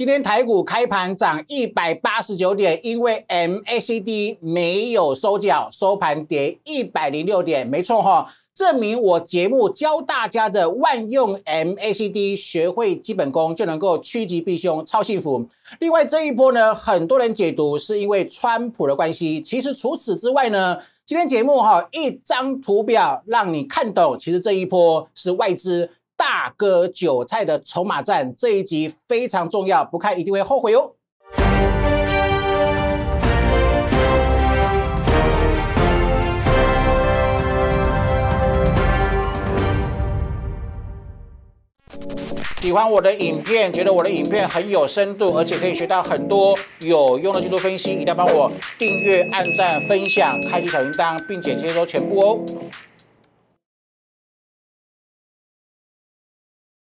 今天台股开盘涨一百八十九点，因为 MACD 没有收缴，收盘跌一百零六点，没错哈，证明我节目教大家的万用 MACD，学会基本功就能够趋吉避凶，超幸福。另外这一波呢，很多人解读是因为川普的关系，其实除此之外呢，今天节目哈，一张图表让你看懂，其实这一波是外资。大哥韭菜的筹码战这一集非常重要，不看一定会后悔哦。喜欢我的影片，觉得我的影片很有深度，而且可以学到很多有用的技术分析，一定要帮我订阅、按赞、分享、开启小铃铛，并且接收全部哦。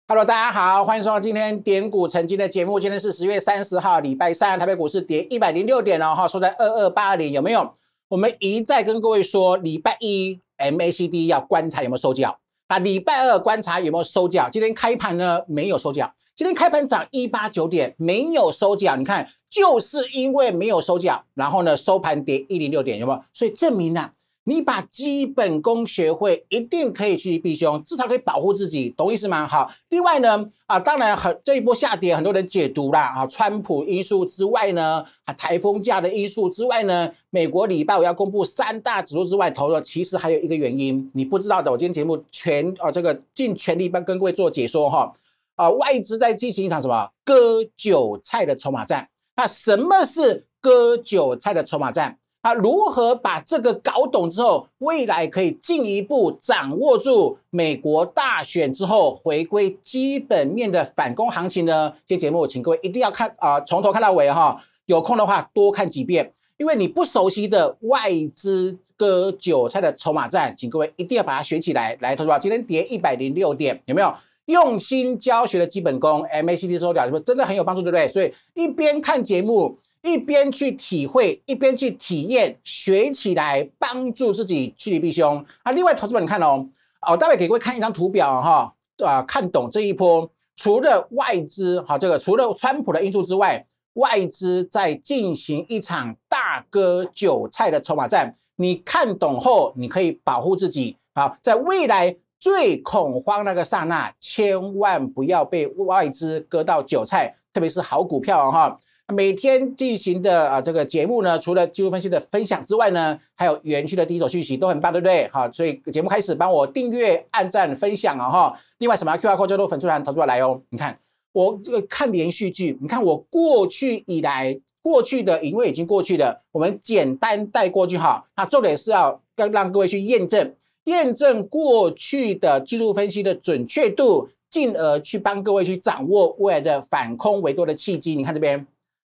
Hello，大家好，欢迎收看今天点股曾经的节目。今天是十月三十号，礼拜三，台北股市跌一百零六点喽，哈，收在二二八零，有没有？我们一再跟各位说，礼拜一 MACD 要观察有没有收脚，啊，礼拜二观察有没有收脚。今天开盘呢没有收脚，今天开盘涨一八九点没有收脚，你看就是因为没有收脚，然后呢收盘跌一零六点，有没有？所以证明呢。你把基本功学会，一定可以趋吉避凶，至少可以保护自己，懂意思吗？好，另外呢，啊，当然很这一波下跌，很多人解读啦，啊，川普因素之外呢，啊，台风假的因素之外呢，美国礼拜五要公布三大指数之外，投入其实还有一个原因，你不知道的，我今天节目全啊，这个尽全力帮各位做解说哈，啊，外资在进行一场什么割韭菜的筹码战？那什么是割韭菜的筹码战？啊，如何把这个搞懂之后，未来可以进一步掌握住美国大选之后回归基本面的反攻行情呢？这节目请各位一定要看啊，从头看到尾哈。有空的话多看几遍，因为你不熟悉的外资割韭菜的筹码战，请各位一定要把它学起来。来，投资者今天跌一百零六点，有没有用心教学的基本功？MACD 收表是不是真的很有帮助，对不对？所以一边看节目。一边去体会，一边去体验，学起来，帮助自己趋吉避凶。啊，另外，投资们，你看哦，哦，待会给各位看一张图表哈，啊，看懂这一波，除了外资哈，这个除了川普的因素之外，外资在进行一场大割韭菜的筹码战。你看懂后，你可以保护自己。好，在未来最恐慌那个刹那，千万不要被外资割到韭菜，特别是好股票哈。每天进行的啊这个节目呢，除了技术分析的分享之外呢，还有园区的第一手讯息都很棒，对不对？好，所以节目开始，帮我订阅、按赞、分享啊哈！另外什么？Q R code 加入粉丝团投出来哦。你看我这个看连续剧，你看我过去以来过去的因为已经过去了，我们简单带过去哈。那重点是要要让各位去验证验证过去的技术分析的准确度，进而去帮各位去掌握未来的反空维多的契机。你看这边。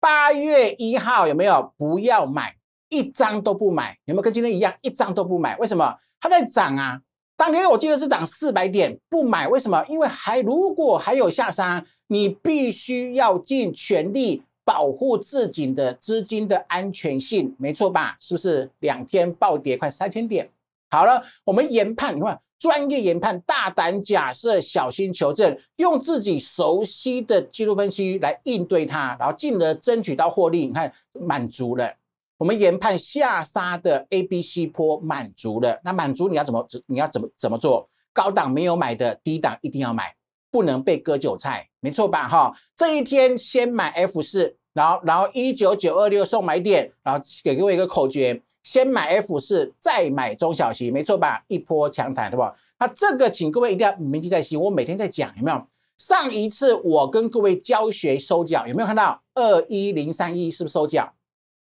八月一号有没有不要买一张都不买有没有跟今天一样一张都不买？为什么它在涨啊？当天我记得是涨四百点，不买为什么？因为还如果还有下杀，你必须要尽全力保护自己的资金的安全性，没错吧？是不是两天暴跌快三千点？好了，我们研判，你看。专业研判，大胆假设，小心求证，用自己熟悉的技术分析来应对它，然后进而争取到获利。你看，满足了我们研判下杀的 A B C 坡，满足了。那满足你要怎么？你要怎么怎么做？高档没有买的，低档一定要买，不能被割韭菜，没错吧？哈，这一天先买 F 四，然后，然后一九九二六送买点，然后给各位一个口诀。先买 F 四，再买中小型，没错吧？一波强弹，对不？那这个请各位一定要铭记在心。我每天在讲，有没有？上一次我跟各位教学收脚，有没有看到二一零三一？是不是收脚？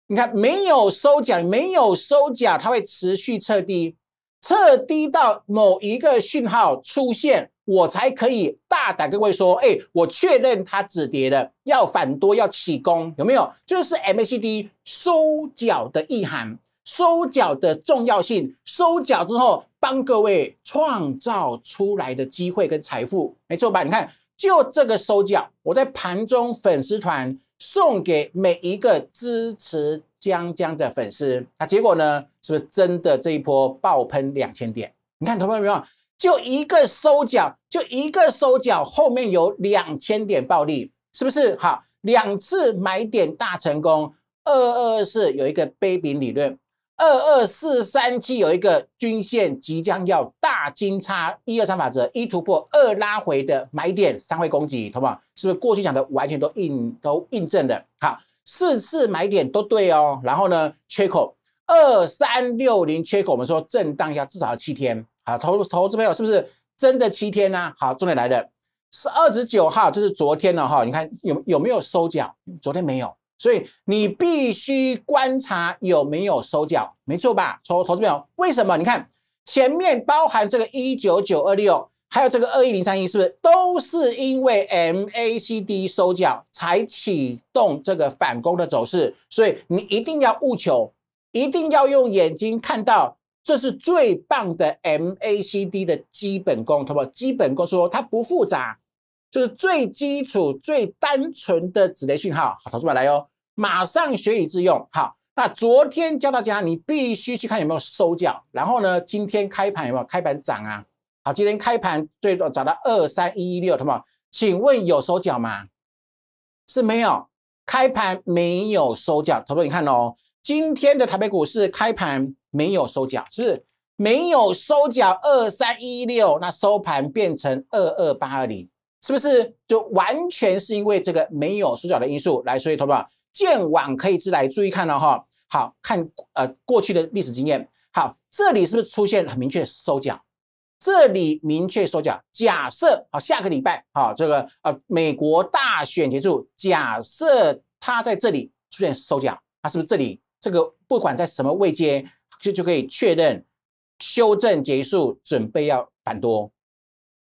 你看没有收脚，没有收脚，它会持续测低，测低到某一个讯号出现，我才可以大胆跟各位说，哎，我确认它止跌了，要反多，要起攻，有没有？就是 MACD 收脚的意涵。收缴的重要性，收缴之后帮各位创造出来的机会跟财富，没错吧？你看，就这个收缴，我在盘中粉丝团送给每一个支持江江的粉丝。那结果呢？是不是真的这一波爆喷两千点？你看，同有没有？就一个收缴，就一个收缴，后面有两千点暴利，是不是？好，两次买点大成功。二二二四有一个 Baby 理论。二二四三七有一个均线即将要大金叉，一二三法则：一突破，二拉回的买点，三位攻击，好不好？是不是过去讲的完全都印都印证的？好，四次买点都对哦。然后呢，缺口二三六零缺口，我们说震荡一下至少要七天。好，投投资朋友是不是真的七天呢？好，重点来了，是二十九号，就是昨天了哈。你看有有没有收脚？昨天没有。所以你必须观察有没有收缴，没错吧？投投资表，朋友，为什么？你看前面包含这个一九九二六，还有这个二一零三一，是不是都是因为 MACD 收缴才启动这个反攻的走势？所以你一定要务求，一定要用眼睛看到，这是最棒的 MACD 的基本功，好不基本功说它不复杂。就是最基础、最单纯的止跌讯号，好，投资来哦，马上学以致用。好，那昨天教大家，你必须去看有没有收脚，然后呢，今天开盘有没有开盘涨啊？好，今天开盘最多涨到二三一一六，好不请问有收脚吗？是没有，开盘没有收脚。投资板你看哦，今天的台北股市开盘没有收脚，是没有收脚二三一六，那收盘变成二二八二零。是不是就完全是因为这个没有收脚的因素来？所以投保见网可以自来，注意看了哈，好看呃过去的历史经验。好，这里是不是出现很明确收脚？这里明确收脚，假设好下个礼拜好这个呃美国大选结束，假设它在这里出现收脚，它是不是这里这个不管在什么位阶，就就可以确认修正结束，准备要反多？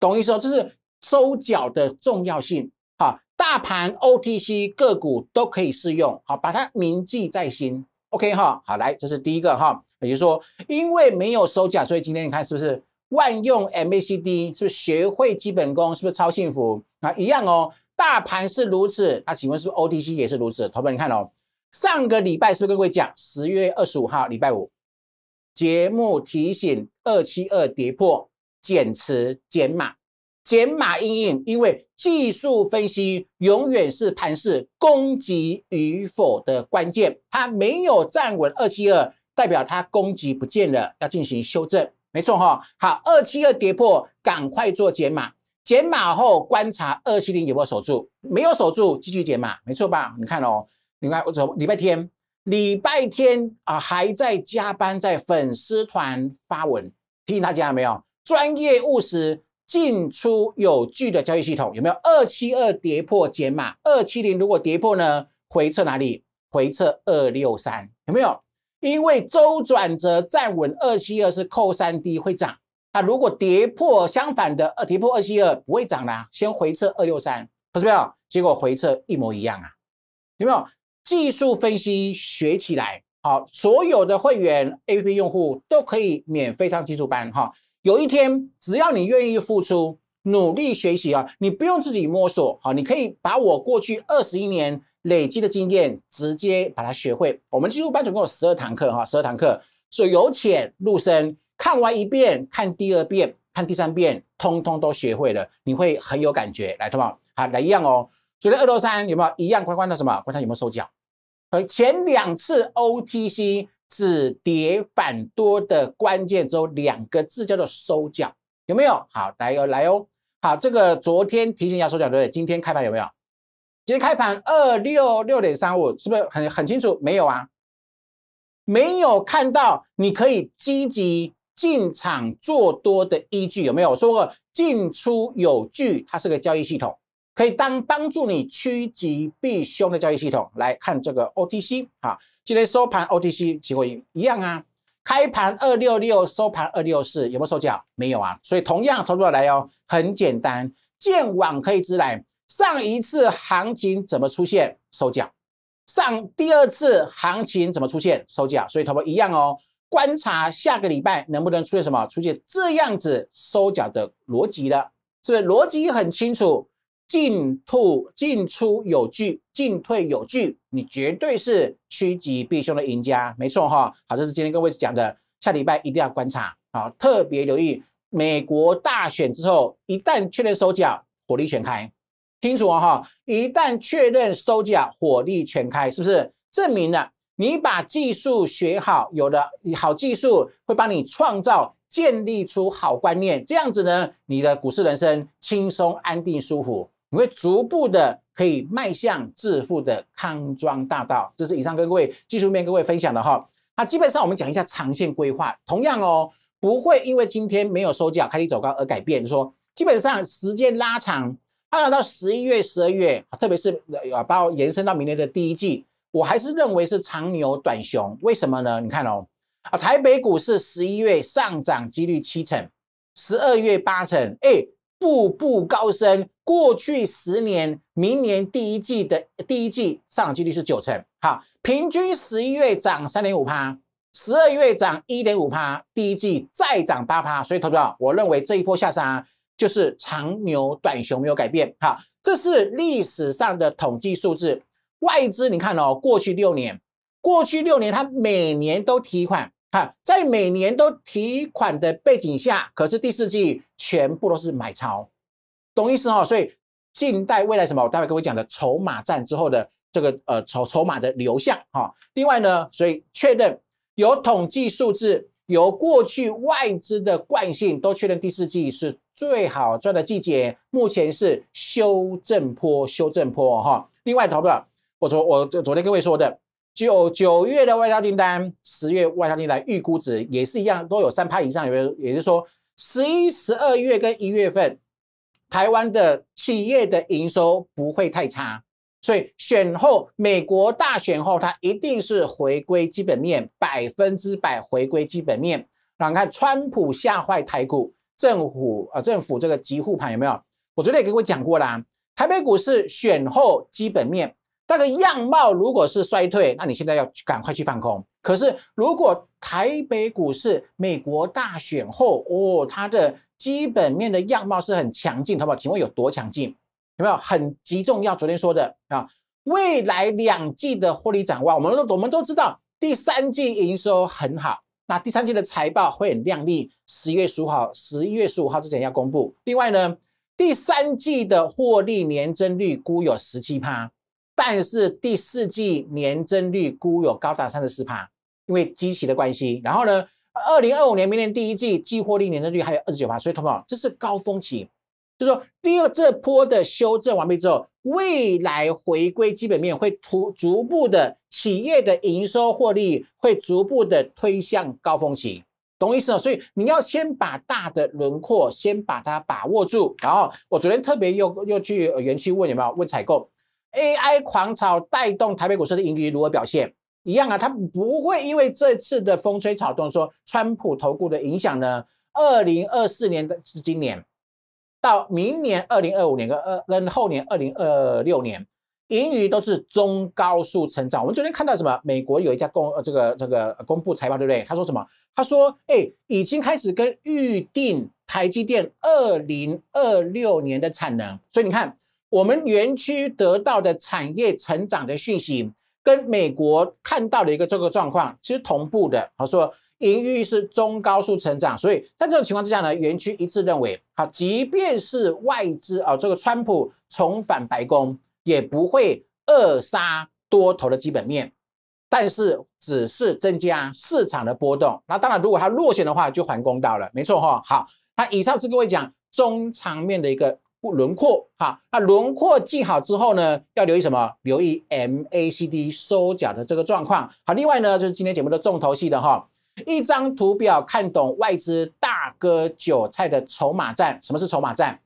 懂意思哦，就是。收脚的重要性，哈，大盘、OTC 个股都可以适用，好，把它铭记在心。OK，哈，好，来，这是第一个，哈，就是说，因为没有收缴，所以今天你看是不是万用 MACD，是不是学会基本功，是不是超幸福？啊，一样哦，大盘是如此，那请问是不是 OTC 也是如此？朋友们，你看哦，上个礼拜是不是跟各位讲，十月二十五号礼拜五，节目提醒二七二跌破，减持减码。减码阴影，因为技术分析永远是盘势攻击与否的关键。它没有站稳二七二，代表它攻击不见了，要进行修正。没错哈，好，二七二跌破，赶快做减码。减码后观察二七零有没有守住，没有守住继续减码。没错吧？你看哦，你看我走礼拜天，礼拜天啊还在加班，在粉丝团发文，提醒大家没有专业务实。进出有据的交易系统有没有？二七二跌破减码，二七零如果跌破呢？回撤哪里？回撤二六三有没有？因为周转折站稳二七二是扣三低会涨，它如果跌破相反的，二跌破二七二不会涨啦，先回撤二六三，可是没有结果，回撤一模一样啊，有没有？技术分析学起来好，所有的会员 APP 用户都可以免费上基础班哈。有一天，只要你愿意付出努力学习啊，你不用自己摸索好，你可以把我过去二十一年累积的经验直接把它学会。我们基础班总共有十二堂课哈，十二堂课，所以由浅入深，看完一遍，看第二遍，看第三遍，通通都学会了，你会很有感觉，来，同学们，好，来一样哦，坐在二到三有没有一样乖乖的什么？观察有没有收脚？前两次 OTC。止跌反多的关键之后两个字叫做收脚，有没有？好，来哟，来哟。好，这个昨天提醒一下收脚对不对？今天开盘有没有？今天开盘二六六点三五，是不是很很清楚？没有啊，没有看到你可以积极进场做多的依据，有没有？我说过进出有据，它是个交易系统。可以当帮助你趋吉避凶的交易系统来看这个 OTC 哈，今天收盘 OTC 结果一样啊，开盘二六六，收盘二六四，有没有收脚？没有啊，所以同样同样来哦，很简单，建网可以知来，上一次行情怎么出现收脚，上第二次行情怎么出现收脚，所以同样一样哦，观察下个礼拜能不能出现什么出现这样子收脚的逻辑了，是不是逻辑很清楚？进退进出有据，进退有据，你绝对是趋吉避凶的赢家，没错哈。好，这是今天各位讲的，下礼拜一定要观察，啊，特别留意美国大选之后，一旦确认收缴，火力全开，清楚哦哈。一旦确认收缴，火力全开，是不是证明了你把技术学好，有的好技术会帮你创造、建立出好观念，这样子呢，你的股市人生轻松、安定、舒服。你会逐步的可以迈向致富的康庄大道，这是以上跟各位技术面各位分享的哈。那基本上我们讲一下长线规划，同样哦，不会因为今天没有收脚开低走高而改变。说基本上时间拉长，拉到十一月、十二月，特别是啊把我延伸到明年的第一季，我还是认为是长牛短熊。为什么呢？你看哦，啊，台北股市十一月上涨几率七成，十二月八成，哎，步步高升。过去十年，明年第一季的第一季上涨几率是九成。好，平均十一月涨三点五趴，十二月涨一点五趴，第一季再涨八趴。所以投票，我认为这一波下杀就是长牛短熊没有改变。好，这是历史上的统计数字。外资，你看哦，过去六年，过去六年它每年都提款，看在每年都提款的背景下，可是第四季全部都是买超。懂意思哈，所以近代未来什么？我待会跟我讲的筹码战之后的这个呃，筹筹码的流向哈。另外呢，所以确认有统计数字，有过去外资的惯性，都确认第四季是最好赚的季节。目前是修正坡，修正坡哈。另外，投票，我昨我昨昨天各位说的九九月的外销订单，十月外销订单预估值也是一样，都有三趴以上，有没有？也就是说，十一、十二月跟一月份。台湾的企业的营收不会太差，所以选后美国大选后，它一定是回归基本面，百分之百回归基本面。那看川普吓坏台股，政府啊，政府这个急护盘有没有？我昨天也给我讲过啦、啊，台北股市选后基本面，那个样貌如果是衰退，那你现在要赶快去放空。可是如果台北股市美国大选后，哦，它的基本面的样貌是很强劲，好不好？请问有多强劲？有没有很极重要？昨天说的啊，未来两季的获利展望，我们都我们都知道，第三季营收很好，那第三季的财报会很亮丽。十一月十五号，十一月十五号之前要公布。另外呢，第三季的获利年增率估有十七趴，但是第四季年增率估有高达三十四趴，因为积奇的关系。然后呢？二零二五年明年第一季季获利年增率还有二十九趴，所以同学们，这是高峰期。就说第二这波的修正完毕之后，未来回归基本面会突逐步的企业的营收获利会逐步的推向高峰期，懂意思吗？所以你要先把大的轮廓先把它把握住。然后我昨天特别又又去园区问有没有问采购，AI 狂潮带动台北股市的盈余如何表现？一样啊，他不会因为这次的风吹草动说川普投股的影响呢。二零二四年的是今年到明年二零二五年跟二跟后年二零二六年，盈余都是中高速成长。我们昨天看到什么？美国有一家公这个这个公布财报，对不对？他说什么？他说哎，已经开始跟预定台积电二零二六年的产能。所以你看，我们园区得到的产业成长的讯息。跟美国看到的一个这个状况其实同步的，好说盈余是中高速成长，所以在这种情况之下呢，园区一致认为，好，即便是外资啊，这个川普重返白宫也不会扼杀多头的基本面，但是只是增加市场的波动。那当然，如果他落选的话，就还公道了，没错哈。好，那以上是各位讲中长面的一个。轮廓哈，那轮廓记好之后呢，要留意什么？留意 MACD 收缴的这个状况。好，另外呢，就是今天节目的重头戏的哈，一张图表看懂外资大哥韭菜的筹码战。什么是筹码战？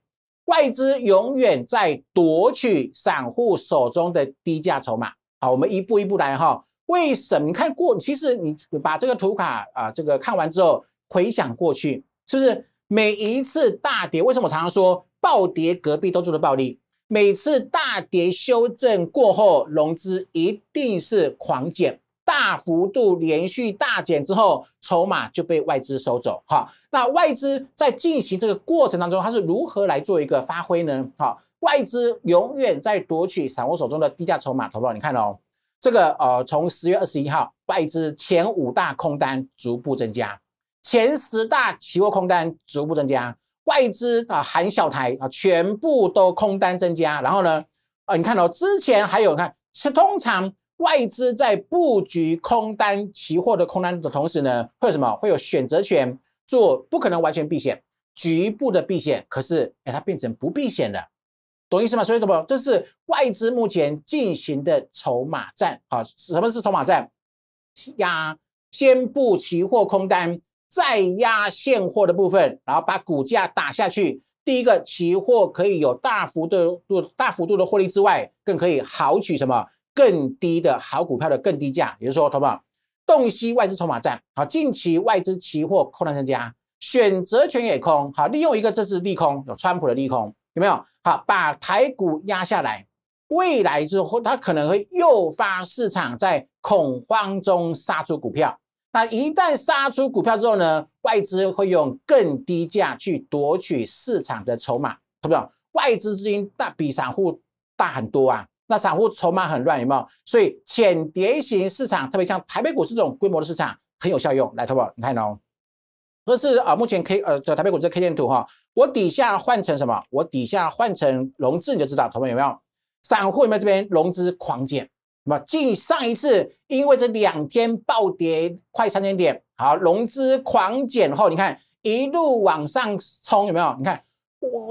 外资永远在夺取散户手中的低价筹码。好，我们一步一步来哈。为什么看过？其实你把这个图卡啊，这个看完之后，回想过去，是不是每一次大跌？为什么我常常说？暴跌，隔壁都做了暴利。每次大跌修正过后，融资一定是狂减，大幅度连续大减之后，筹码就被外资收走。哈，那外资在进行这个过程当中，它是如何来做一个发挥呢？好，外资永远在夺取散户手中的低价筹码。投不你看哦，这个呃，从十月二十一号，外资前五大空单逐步增加，前十大期货空单逐步增加。外资啊，含小台啊，全部都空单增加。然后呢，啊，你看到之前还有看，是通常外资在布局空单期货的空单的同时呢，会有什么？会有选择权做，不可能完全避险，局部的避险。可是，哎，它变成不避险了，懂意思吗？所以不么？这是外资目前进行的筹码战。好，什么是筹码战？压先布期货空单。再压现货的部分，然后把股价打下去。第一个，期货可以有大幅度、度大幅度的获利之外，更可以豪取什么更低的好股票的更低价。比如说，同不洞悉外资筹码战，好，近期外资期货空单增加，选择权也空，好，利用一个这是利空，有川普的利空，有没有？好，把台股压下来，未来之后它可能会诱发市场在恐慌中杀出股票。那一旦杀出股票之后呢，外资会用更低价去夺取市场的筹码，懂不懂？外资资金大比散户大很多啊，那散户筹码很乱，有没有？所以浅碟型市场，特别像台北股市这种规模的市场，很有效用，来，投保，你看哦，这是啊，目前 K 呃，这个台北股市 K 线图哈，我底下换成什么？我底下换成融资，你就知道，同胞有没有？散户有没有这边融资狂减？么，继上一次，因为这两天暴跌快三千点，好，融资狂减后，你看一路往上冲，有没有？你看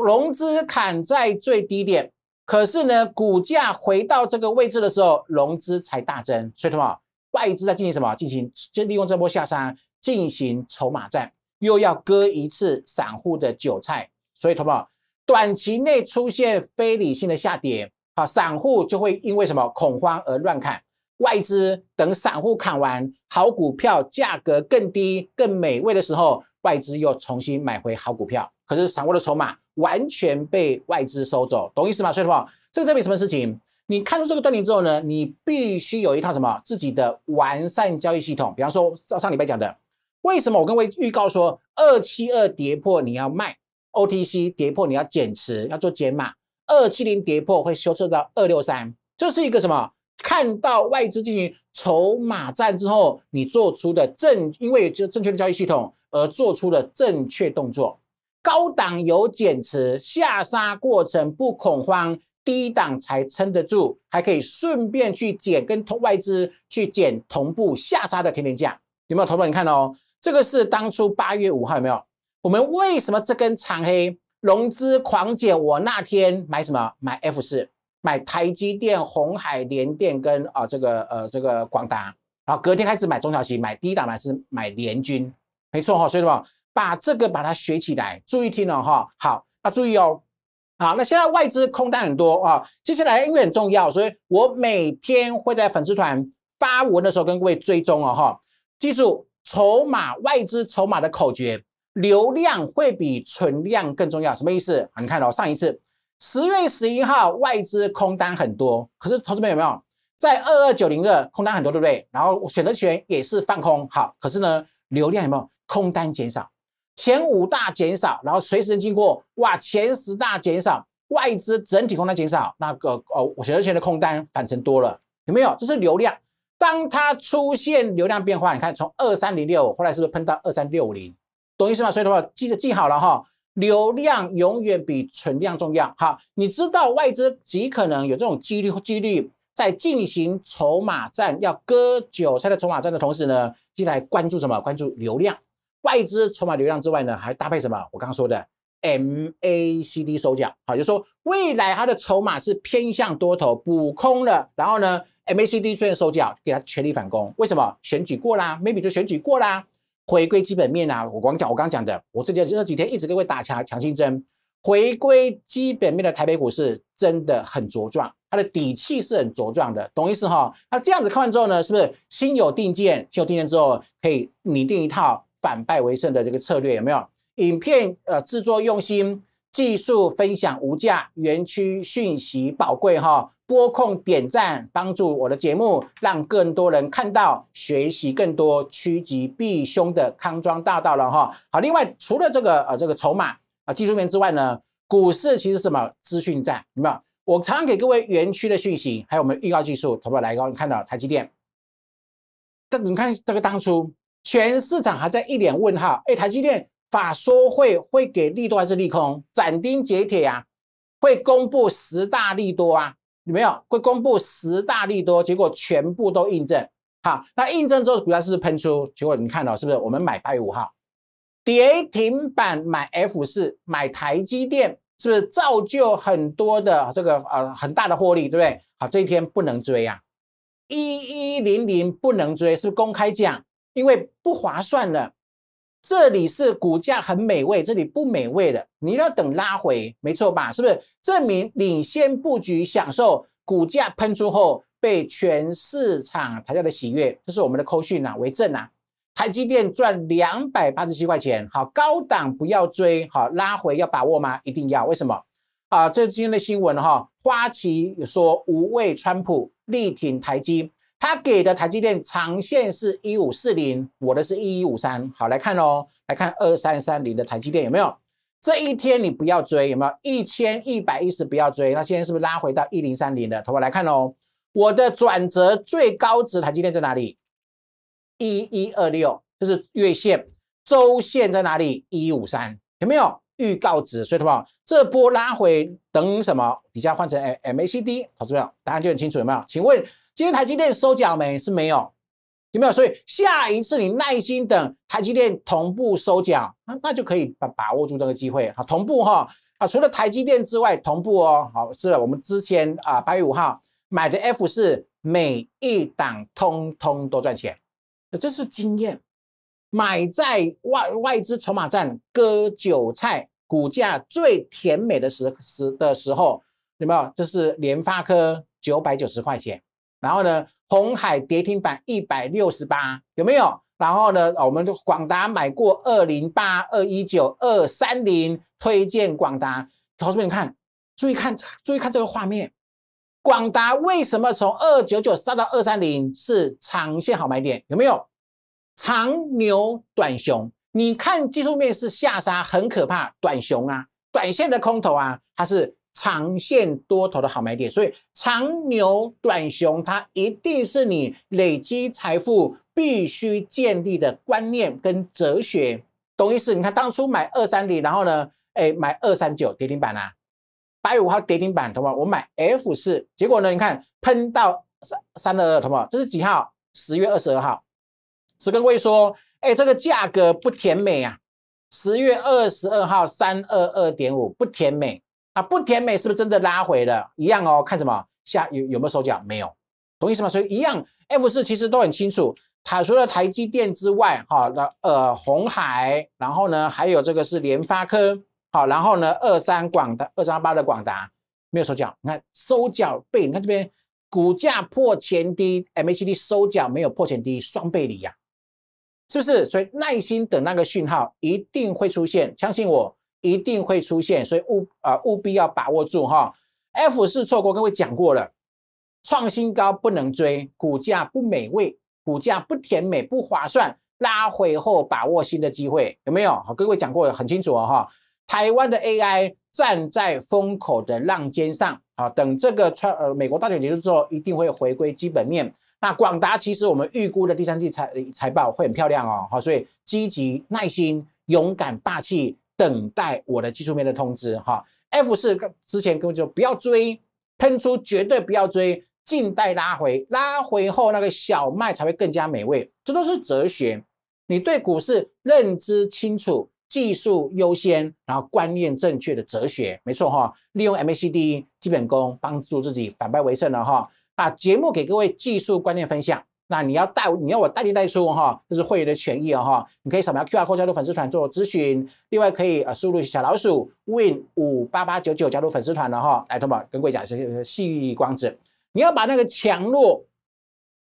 融资砍在最低点，可是呢，股价回到这个位置的时候，融资才大增，所以什么？外资在进行什么？进行就利用这波下山进行筹码战，又要割一次散户的韭菜，所以同么？短期内出现非理性的下跌。好，散户就会因为什么恐慌而乱砍，外资等散户砍完好股票价格更低、更美味的时候，外资又重新买回好股票。可是散户的筹码完全被外资收走，懂意思吗？所以的话，这个证明什么事情？你看出这个断倪之后呢，你必须有一套什么自己的完善交易系统。比方说上上礼拜讲的，为什么我跟位预告说二七二跌破你要卖，O T C 跌破你要减持，要做减码。二七零跌破会修正到二六三，这是一个什么？看到外资进行筹码战之后，你做出的正因为就正确的交易系统而做出的正确动作。高档有减持，下杀过程不恐慌，低档才撑得住，还可以顺便去减跟同外资去减同步下杀的甜点价。有没有投票你看哦，这个是当初八月五号有没有？我们为什么这根长黑？融资狂减，我那天买什么？买 F 四，买台积电、红海联电跟啊这个呃这个广达，然后隔天开始买中小企，买第一档买是买联军，没错哈。所以什么？把这个把它学起来，注意听了哈。好那注意哦。好，那现在外资空单很多啊。接下来因为很重要，所以我每天会在粉丝团发文的时候跟各位追踪哦哈。记住筹码外资筹码的口诀。流量会比存量更重要，什么意思你看哦，上一次十月十一号外资空单很多，可是同志们有没有在二二九零二空单很多，对不对？然后选择权也是放空，好，可是呢流量有没有空单减少？前五大减少，然后随时经过哇前十大减少，外资整体空单减少，那个呃选择权的空单反增多了，有没有？这是流量，当它出现流量变化，你看从二三零六后来是不是喷到二三六零？懂意思吗？所以的话，记得记好了哈，流量永远比存量重要。好，你知道外资极可能有这种几率几率在进行筹码战，要割韭菜的筹码战的同时呢，进来关注什么？关注流量，外资筹码流量之外呢，还搭配什么？我刚刚说的 MACD 收脚，好，就说未来它的筹码是偏向多头补空了，然后呢，MACD 出现收脚，给它全力反攻，为什么？选举过啦，maybe 就选举过啦。回归基本面啊！我光讲，我刚讲的，我这几天这几天一直各位打强强心针，回归基本面的台北股市真的很茁壮，它的底气是很茁壮的，懂意思哈？那这样子看完之后呢，是不是心有定见？心有定见之后，可以拟定一套反败为胜的这个策略，有没有？影片呃制作用心，技术分享无价，园区讯息宝贵哈。播控点赞，帮助我的节目，让更多人看到，学习更多趋吉避凶的康庄大道了哈。好，另外除了这个呃这个筹码啊技术面之外呢，股市其实什么资讯站有没有？我常常给各位园区的讯息，还有我们预告技术，投票来高，你看到台积电。但你看这个当初，全市场还在一脸问号，哎，台积电法说会会给利多还是利空？斩钉截铁呀，会公布十大利多啊。有没有会公布十大利多？结果全部都印证。好，那印证之后，股价是不是喷出？结果你看到是不是？我们买月五号，跌停板买 F 四，买台积电，是不是造就很多的这个呃很大的获利，对不对？好，这一天不能追啊，一一零零不能追，是不是公开讲？因为不划算了。这里是股价很美味，这里不美味了，你要等拉回，没错吧？是不是证明领先布局享受股价喷出后被全市场抬价的喜悦？这是我们的扣讯啊，为证啊。台积电赚两百八十七块钱，好高档不要追，好拉回要把握吗？一定要，为什么？啊，这今天的新闻哈，花旗说无畏川普力挺台积。他给的台积电长线是一五四零，我的是一一五三。好，来看哦，来看二三三零的台积电有没有？这一天你不要追，有没有一千一百一十不要追？那现在是不是拉回到一零三零的？同学来看哦，我的转折最高值台积电在哪里？一一二六，这是月线，周线在哪里？一五三，有没有预告值？所以，同学这波拉回等什么？底下换成 M A C D，考试没有答案就很清楚，有没有？请问？今天台积电收缴没？是没有，有没有？所以下一次你耐心等台积电同步收缴，那那就可以把把握住这个机会啊！同步哈啊！除了台积电之外，同步哦，好是我们之前啊八月五号买的 F 四，每一档通通都赚钱，这是经验。买在外外资筹码站割韭菜，股价最甜美的时时的时候，有没有？这是联发科九百九十块钱。然后呢，红海跌停板一百六十八有没有？然后呢，我们广达买过二零八二一九二三零，推荐广达。投资们，你看，注意看，注意看这个画面，广达为什么从二九九杀到二三零是长线好买点？有没有长牛短熊？你看技术面是下杀，很可怕，短熊啊，短线的空头啊，它是。长线多头的好买点，所以长牛短熊，它一定是你累积财富必须建立的观念跟哲学。懂意思？你看当初买二三零，然后呢，哎，买二三九跌停板啊，月五号跌停板，懂吗？我买 F 四，结果呢，你看喷到三三二二，懂吗？这是几号？十月二十二号，石根卫说，哎，这个价格不甜美啊，十月二十二号三二二点五不甜美。啊，不甜美是不是真的拉回了一样哦？看什么下有有没有收脚？没有，懂意思吗？所以一样，F 四其实都很清楚。它除了台积电之外，哈，那呃，红海，然后呢，还有这个是联发科，好，然后呢，二三广的二三八的广达没有收脚。你看收脚背，你看这边股价破前低，M A C D 收脚没有破前低，双背离呀，是不是？所以耐心等那个讯号一定会出现，相信我。一定会出现，所以务啊务必要把握住哈。F 四错过，各位讲过了，创新高不能追，股价不美味，股价不甜美，不划算。拉回后把握新的机会，有没有？好，各位讲过很清楚哦哈。台湾的 AI 站在风口的浪尖上啊，等这个穿呃美国大选结束之后，一定会回归基本面。那广达其实我们预估的第三季财财报会很漂亮哦，哈，所以积极、耐心、勇敢、霸气。等待我的技术面的通知哈，F 四之前跟我说不要追，喷出绝对不要追，静待拉回，拉回后那个小麦才会更加美味，这都是哲学。你对股市认知清楚，技术优先，然后观念正确的哲学没错哈，利用 MACD 基本功帮助自己反败为胜的哈，把节目给各位技术观念分享。那你要代你要我代进代出哈，这是会员的权益哦，哈，你可以扫描 Q R code 加入粉丝团做咨询，另外可以呃输入小老鼠 win 五八八九九加入粉丝团了哈，来投保跟贵讲是细光子，你要把那个强弱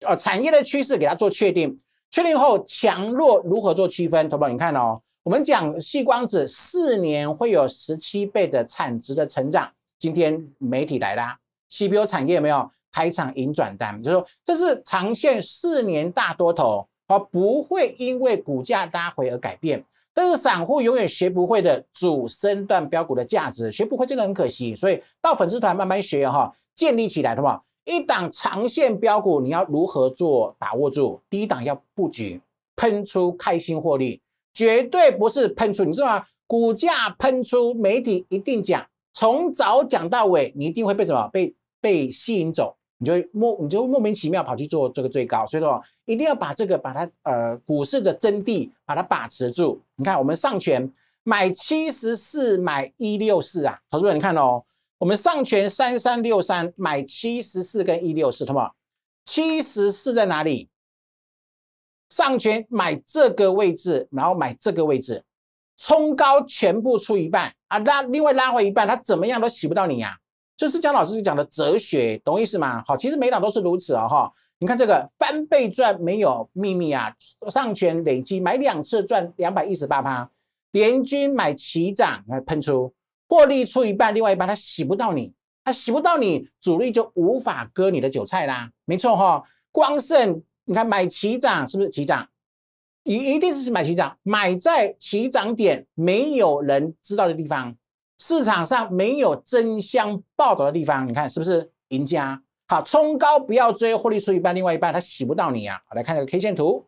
呃产业的趋势给它做确定，确定后强弱如何做区分？投保你看哦，我们讲细光子四年会有十七倍的产值的成长，今天媒体来啦 c P U 产业有没有？台场盈转单，就说这是长线四年大多头，好不会因为股价拉回而改变。但是散户永远学不会的主升段标股的价值，学不会真的很可惜。所以到粉丝团慢慢学哈，建立起来，的话，一档长线标股，你要如何做，把握住？第一档要布局，喷出开心获利，绝对不是喷出，你知道吗？股价喷出，媒体一定讲，从早讲到尾，你一定会被什么被被吸引走。你就莫你就莫名其妙跑去做这个最高，所以说一定要把这个把它呃股市的真谛把它把持住。你看我们上权买七十四买一六四啊，投资人你看哦，我们上权三三六三买七十四跟一六四，好不七十四在哪里？上权买这个位置，然后买这个位置，冲高全部出一半啊，拉另外拉回一半，它怎么样都洗不到你呀。就是姜老师讲的哲学，懂意思吗？好，其实每档都是如此啊哈。你看这个翻倍赚没有秘密啊，上权累积买两次赚两百一十八趴，联军买齐涨来喷出获利出一半，另外一半它洗不到你，它洗不到你主力就无法割你的韭菜啦。没错哈，光胜你看买齐涨是不是齐涨？一一定是买齐涨，买在齐涨点没有人知道的地方。市场上没有争相暴涨的地方，你看是不是赢家？好，冲高不要追，获利出一半，另外一半它洗不到你啊！来看这个 K 线图，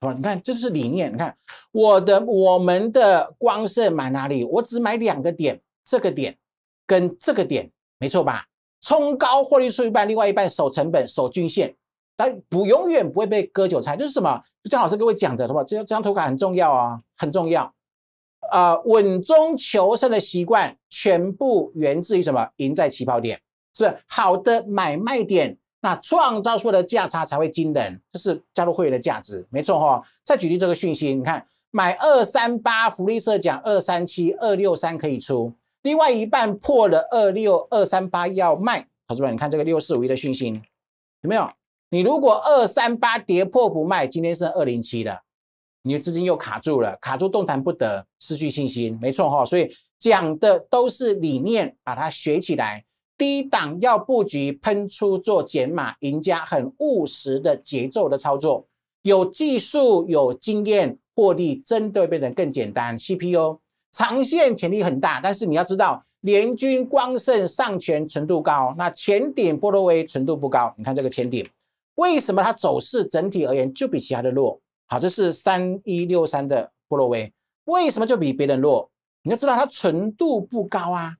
好，你看这是理念，你看我的我们的光是买哪里？我只买两个点，这个点跟这个点，没错吧？冲高获利出一半，另外一半守成本、守均线，但不永远不会被割韭菜。这是什么？就像老师各位讲的，对吧？这张这张图卡很重要啊，很重要。呃，稳中求胜的习惯全部源自于什么？赢在起跑点是好的买卖点，那创造出来的价差才会惊人。这是加入会员的价值，没错哈。再举例这个讯息，你看，买二三八福利社讲二三七二六三可以出，另外一半破了二六二三八要卖。投资们，你看这个六四五一的讯息有没有？你如果二三八跌破不卖，今天是二零七的。你的资金又卡住了，卡住动弹不得，失去信心，没错哈。所以讲的都是理念，把它学起来。低档要布局，喷出做减码，赢家很务实的节奏的操作，有技术有经验，获利真的变得更简单。CPO 长线潜力很大，但是你要知道联军光胜上权纯度高，那前顶波罗威纯度不高。你看这个前顶，为什么它走势整体而言就比其他的弱？好，这是三一六三的波洛威，为什么就比别人弱？你要知道它纯度不高啊，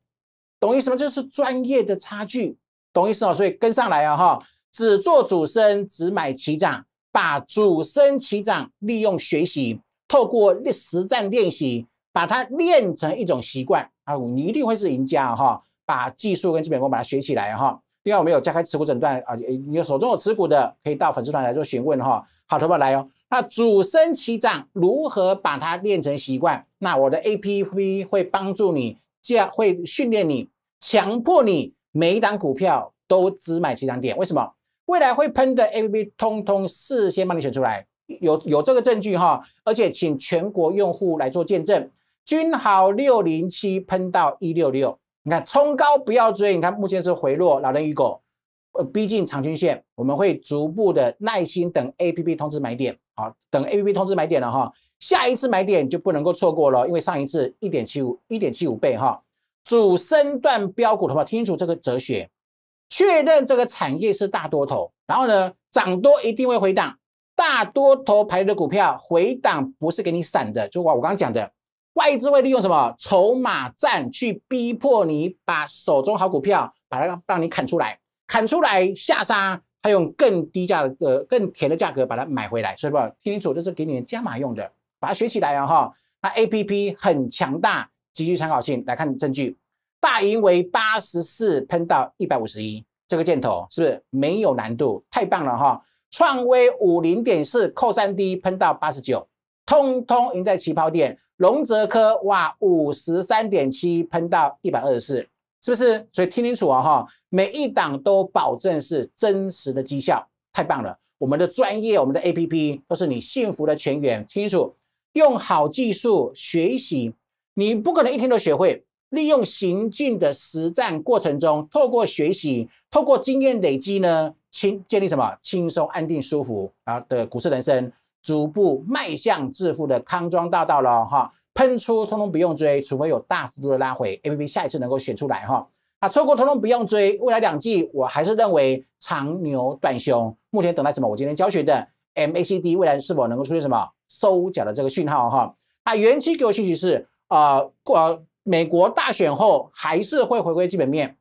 懂意思吗？就是专业的差距，懂意思哦。所以跟上来啊哈，只做主升，只买起涨，把主升起涨利用学习，透过实战练习，把它练成一种习惯啊，你一定会是赢家哈。把技术跟基本功把它学起来哈。另外，我们有加开持股诊断啊，你手中有持股的，可以到粉丝团来做询问哈。好，同学来哦。那主升起涨如何把它练成习惯？那我的 A P P 会帮助你，这样会训练你，强迫你每一档股票都只买起涨点。为什么？未来会喷的 A P P 通通事先帮你选出来，有有这个证据哈。而且请全国用户来做见证，君豪六零七喷到一六六，你看冲高不要追。你看目前是回落，老人与狗，呃，逼近长均线，我们会逐步的耐心等 A P P 通知买点。好，等 A P P 通知买点了哈，下一次买点就不能够错过了，因为上一次一点七五一点七五倍哈，主升段标股，的话，听清楚这个哲学，确认这个产业是大多头，然后呢，涨多一定会回档，大多头排列的股票回档不是给你散的，就我我刚刚讲的，外资会利用什么筹码战去逼迫你把手中好股票把它让你砍出来，砍出来下杀。他用更低价的、呃更甜的价格把它买回来，所以不听清楚，这是给你们加码用的，把它学起来啊！哈，那 A P P 很强大，极具参考性。来看证据，大盈为八十四，喷到一百五十一，这个箭头是不是没有难度？太棒了哈！创威五零点四，扣三 D 喷到八十九，通通赢在起跑点。龙泽科哇，五十三点七喷到一百二十四。是不是？所以听清楚啊！哈，每一档都保证是真实的绩效，太棒了！我们的专业，我们的 A P P，都是你幸福的泉源。听清楚，用好技术学习，你不可能一天都学会。利用行进的实战过程中，透过学习，透过经验累积呢，轻建立什么轻松、安定、舒服啊的股市人生，逐步迈向致富的康庄大道了哈。喷出，通通不用追，除非有大幅度的拉回。A P P 下一次能够选出来哈，啊，错过通通不用追。未来两季，我还是认为长牛短熊。目前等待什么？我今天教学的 M A C D 未来是否能够出现什么收脚的这个讯号哈？啊，远期给我信息是啊，过美国大选后还是会回归基本面。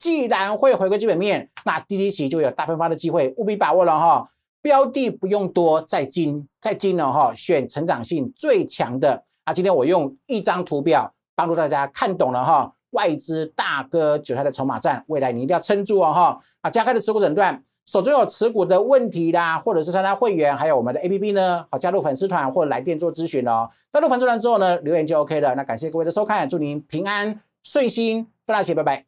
既然会回归基本面，那低周期就有大喷发的机会，务必把握了哈。标的不用多，在金在金了哈，选成长性最强的。那今天我用一张图表帮助大家看懂了哈，外资大哥韭菜的筹码战，未来你一定要撑住哦哈！啊，加开的持股诊断，手中有持股的问题啦，或者是参加会员，还有我们的 APP 呢，好加入粉丝团或来电做咨询哦。加入粉丝团之后呢，留言就 OK 了。那感谢各位的收看，祝您平安、顺心，大家拜拜。